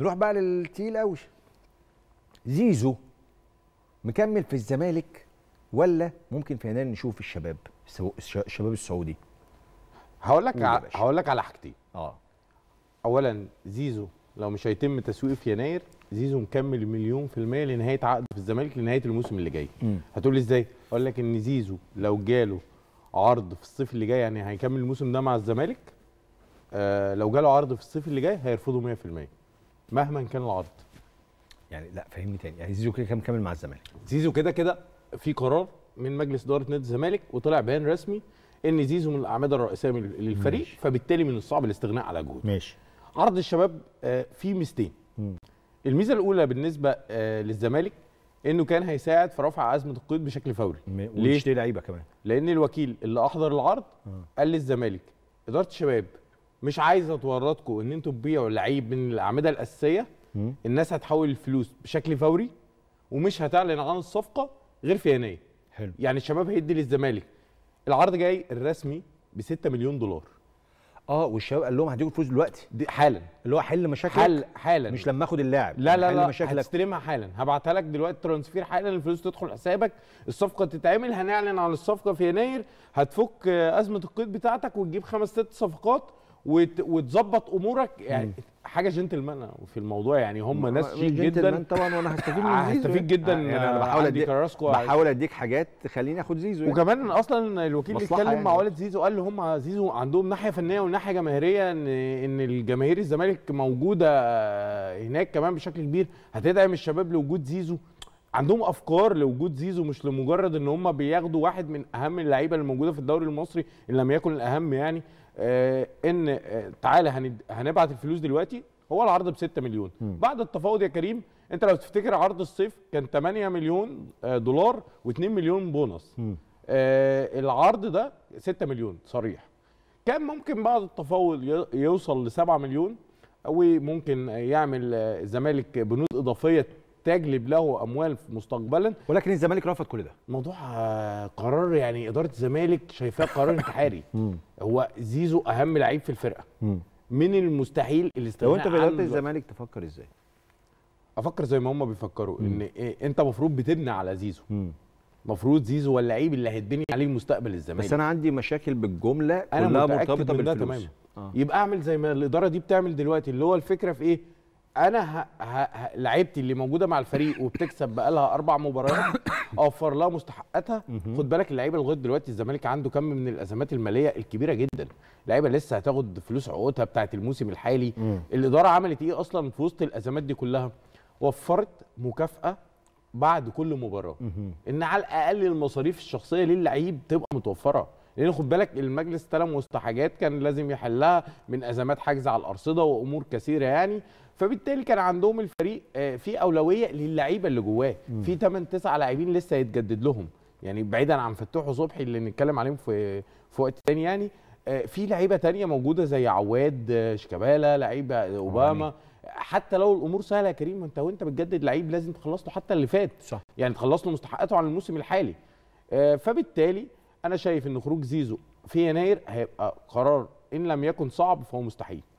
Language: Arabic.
نروح بقى للتقيل قوي زيزو مكمل في الزمالك ولا ممكن في يناير نشوف الشباب الشباب السعودي هقول لك هقول لك على حاجتين اه اولا زيزو لو مش هيتم تسويقه في يناير زيزو مكمل مليون في المية لنهاية عقده في الزمالك لنهاية الموسم اللي جاي هتقول لي ازاي اقول لك ان زيزو لو جاله عرض في الصيف اللي جاي يعني هيكمل الموسم ده مع الزمالك آه لو جاله عرض في الصيف اللي جاي هيرفضه 100% مهما كان العرض يعني لا فهمني تاني يعني زيزو كده كان مكمل مع الزمالك زيزو كده كده في قرار من مجلس اداره نادي الزمالك وطلع بيان رسمي ان زيزو من الاعمده الرئيسيه للفريق ماشي. فبالتالي من الصعب الاستغناء على جول ماشي عرض الشباب آه، فيه ميزتين الميزه الاولى بالنسبه آه، للزمالك انه كان هيساعد في رفع ازمه القيد بشكل فوري ليه؟ لعيبه كمان لان الوكيل اللي احضر العرض آه. قال للزمالك اداره الشباب مش عايز اتورطكم ان انتوا تبيعوا لعيب من الاعمده الاساسيه الناس هتحول الفلوس بشكل فوري ومش هتعلن عن الصفقه غير في يناير حلو يعني الشباب هيدي للزمالك العرض جاي الرسمي ب 6 مليون دولار اه والشباب قال لهم هديكوا الفلوس دلوقتي دي حالا اللي هو حل مشاكلك حل حالا مش لما اخد اللاعب لا لا لا مشاكلك حالا هبعتها لك دلوقتي ترانسفير حالا الفلوس تدخل حسابك الصفقه تتعمل هنعلن عن الصفقه في يناير هتفك آه، ازمه القيد بتاعتك وتجيب خمس ست صفقات وتظبط امورك يعني حاجه جنتلمان في الموضوع يعني هم ناس شيك جدا طبعا وانا هستفيد من زيزو هستفيد جدا يعني انا بحاول اديك بحاول اديك حاجات تخليني اخد زيزو يعني. وكمان اصلا الوكيل اللي اتكلم يعني. مع والد زيزو قال هم زيزو عندهم ناحيه فنيه وناحيه جماهيريه ان ان الجماهير الزمالك موجوده هناك كمان بشكل كبير هتدعم الشباب لوجود زيزو عندهم افكار لوجود زيزو مش لمجرد ان هم بياخدوا واحد من اهم اللعيبه اللي موجوده في الدوري المصري ان لم يكن الاهم يعني آه، ان آه، تعالى هنبعت الفلوس دلوقتي هو العرض ب 6 مليون م. بعد التفاوض يا كريم انت لو تفتكر عرض الصيف كان 8 مليون آه، دولار و2 مليون بونص آه العرض ده 6 مليون صريح كان ممكن بعد التفاوض يوصل ل 7 مليون وممكن يعمل الزمالك بنود اضافيه تجلب له اموال مستقبلا ولكن الزمالك رفض كل ده موضوع آه، قرار يعني اداره الزمالك شايفاه قرار انتحاري هو زيزو اهم لعيب في الفرقه من المستحيل الاستغناء لو انت في اداره الزمالك تفكر ازاي افكر زي ما هم بيفكروا ان إيه انت المفروض بتبني على زيزو المفروض زيزو هو اللعيب اللي هيتبني عليه مستقبل الزمالك بس انا عندي مشاكل بالجمله انا مرتبطه بالفلوس تماما آه. يبقى اعمل زي ما الاداره دي بتعمل دلوقتي اللي هو الفكره في ايه انا ه... ه... لعيبتي اللي موجوده مع الفريق وبتكسب بقالها اربع مباريات اوفر لها مستحقاتها خد بالك اللعيبه لغايه دلوقتي الزمالك عنده كم من الازمات الماليه الكبيره جدا اللعيبه لسه هتاخد فلوس عقودها بتاعه الموسم الحالي الاداره عملت ايه اصلا في وسط الازمات دي كلها وفرت مكافاه بعد كل مباراه ان على الاقل المصاريف الشخصيه للعيب تبقى متوفره لان خد بالك المجلس استلم وسط حاجات كان لازم يحلها من ازمات حجز على الارصده وامور كثيره يعني فبالتالي كان عندهم الفريق آه، في اولويه للعيبه اللي جواه في 8 9 لاعبين لسه هيتجدد لهم يعني بعيدا عن فتوح وصبحي اللي نتكلم عليهم في في وقت تاني يعني آه، في لعيبه تانية موجوده زي عواد آه، شيكابالا لعيبه اوباما حتى لو الامور سهله يا كريم انت وانت بتجدد لعيب لازم تخلص له حتى اللي فات صح. يعني تخلص له مستحقاته على الموسم الحالي فبالتالي انا شايف ان خروج زيزو في يناير هيبقى قرار ان لم يكن صعب فهو مستحيل